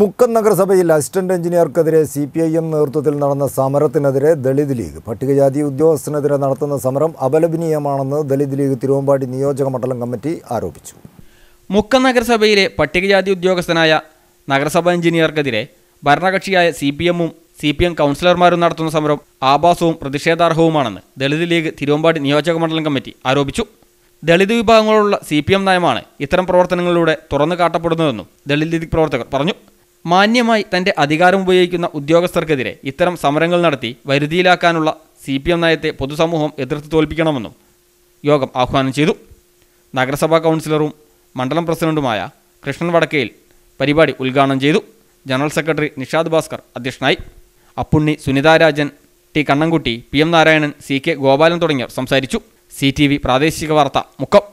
മുക്കം നഗരസഭയിൽ അസിസ്റ്റന്റ് എഞ്ചിനീയർക്കെതിരെ C P I M നേതൃത്വത്തിൽ നടന്ന സമരത്തിനെതിരെ ദളിത് ലീഗ് പട്ടികജാതി ഉദ്യോഗസ്ഥനെതിരെ നടത്തുന്ന സമരം അപലപനീയമാണെന്ന് ദളിത് ലീഗ് തിരുവമ്പാടി നിയോജക മണ്ഡലം കമ്മിറ്റി ആരോപിച്ചു മുക്കം നഗരസഭയിലെ പട്ടികജാതി ഉദ്യോഗസ്ഥനായ നഗരസഭാ എഞ്ചിനീയർക്കെതിരെ ഭരണകക്ഷിയായ സി പി എമ്മും സി പി എം കൗൺസിലർമാരും നടത്തുന്ന സമരം ആഭാസവും പ്രതിഷേധാർഹവുമാണെന്ന് ദളിത് ലീഗ് തിരുവമ്പാടി നിയോജക മണ്ഡലം കമ്മിറ്റി ആരോപിച്ചു ദളിത് വിഭാഗങ്ങളുള്ള സി പി എം നയമാണ് ഇത്തരം പ്രവർത്തനങ്ങളിലൂടെ തുറന്നു കാട്ടപ്പെടുന്നതെന്നും ദളിത് ലീഗ് പ്രവർത്തകർ പറഞ്ഞു മാന്യമായി തന്റെ അധികാരം ഉപയോഗിക്കുന്ന ഉദ്യോഗസ്ഥർക്കെതിരെ ഇത്തരം സമരങ്ങൾ നടത്തി വരുതിയിലാക്കാനുള്ള സി പി എം നയത്തെ പൊതുസമൂഹം എതിർത്ത് തോൽപ്പിക്കണമെന്നും യോഗം ആഹ്വാനം ചെയ്തു നഗരസഭാ കൗൺസിലറും മണ്ഡലം പ്രസിഡന്റുമായ കൃഷ്ണൻ വടക്കയിൽ പരിപാടി ഉദ്ഘാടനം ചെയ്തു ജനറൽ സെക്രട്ടറി നിഷാദ് ഭാസ്കർ അധ്യക്ഷനായി Appunni Sunitha Rajan T Kannankutty P M Narayanan C K Gopalan തുടങ്ങിയവർ സംസാരിച്ചു സി ടി വി പ്രാദേശിക വാർത്ത മുക്കം